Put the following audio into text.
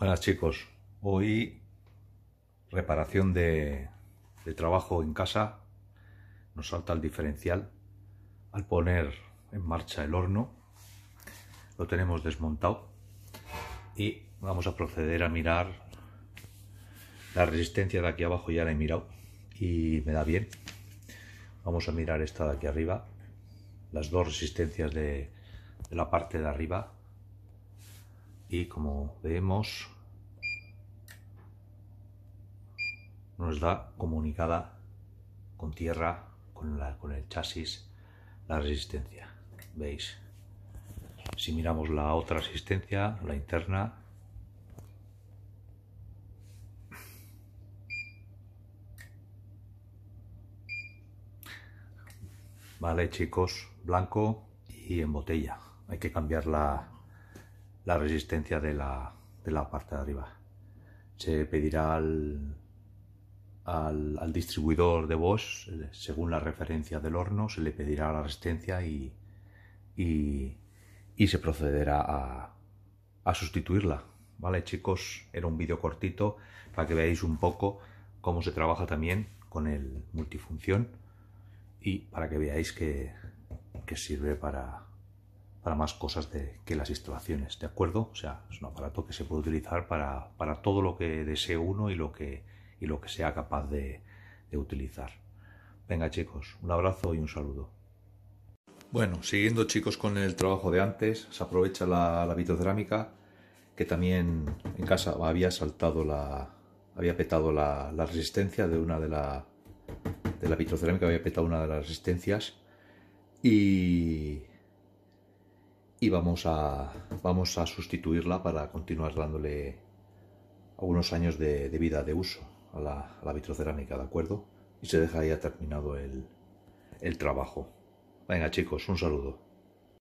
Buenas chicos, hoy reparación de, trabajo en casa. Nos salta el diferencial al poner en marcha el horno. Lo tenemos desmontado y vamos a proceder a mirar la resistencia de aquí abajo. Ya la he mirado y me da bien. Vamos a mirar esta de aquí arriba, las dos resistencias de la parte de arriba y como vemos nos da comunicada con tierra, con, con el chasis, la resistencia. ¿Veis? Si miramos la otra resistencia, la interna, Vale chicos, blanco y en botella. Hay que cambiar la, la resistencia de la, parte de arriba. Se pedirá al, distribuidor de Bosch, eh, según la referencia del horno, se le pedirá la resistencia y, se procederá a, sustituirla. Vale, chicos, era un vídeo cortito para que veáis un poco cómo se trabaja también con el multifunción y para que veáis que sirve para, para más cosas de, que las instalaciones, ¿de acuerdo? O sea, es un aparato que se puede utilizar para, todo lo que desee uno y lo que, y lo que sea capaz de, utilizar. Venga chicos, un abrazo y un saludo. Bueno, siguiendo chicos con el trabajo de antes, se aprovecha la, la vitrocerámica, que también en casa había saltado la. había petado la, la resistencia de una de la. de la vitrocerámica había petado una de las resistencias. Y, vamos a, vamos a sustituirla para continuar dándole algunos años de, vida de uso a la, a la, vitrocerámica, ¿de acuerdo? Y se deja ya terminado el, el trabajo. Venga chicos, un saludo.